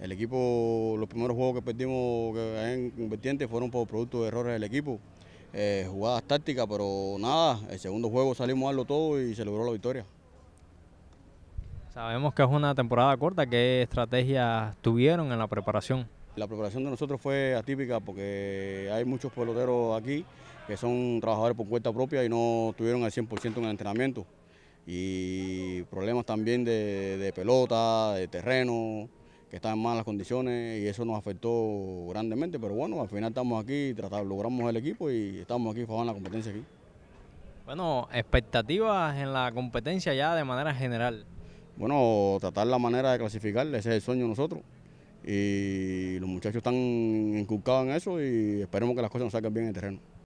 El equipo, los primeros juegos que perdimos en vertiente fueron por producto de errores del equipo, eh, jugadas tácticas, pero nada, el segundo juego salimos a darlo todo y se logró la victoria. Sabemos que es una temporada corta, ¿qué estrategias tuvieron en la preparación? La preparación de nosotros fue atípica porque hay muchos peloteros aquí que son trabajadores por cuenta propia y no tuvieron al 100% en el entrenamiento. Y problemas también de pelota, de terreno, que estaba en malas condiciones y eso nos afectó grandemente, pero bueno, al final estamos aquí, tratamos, logramos el equipo y estamos aquí jugando la competencia aquí. Bueno, expectativas en la competencia ya de manera general. Bueno, tratar la manera de clasificar, ese es el sueño de nosotros. Y los muchachos están inculcados en eso y esperemos que las cosas nos salgan bien en el terreno.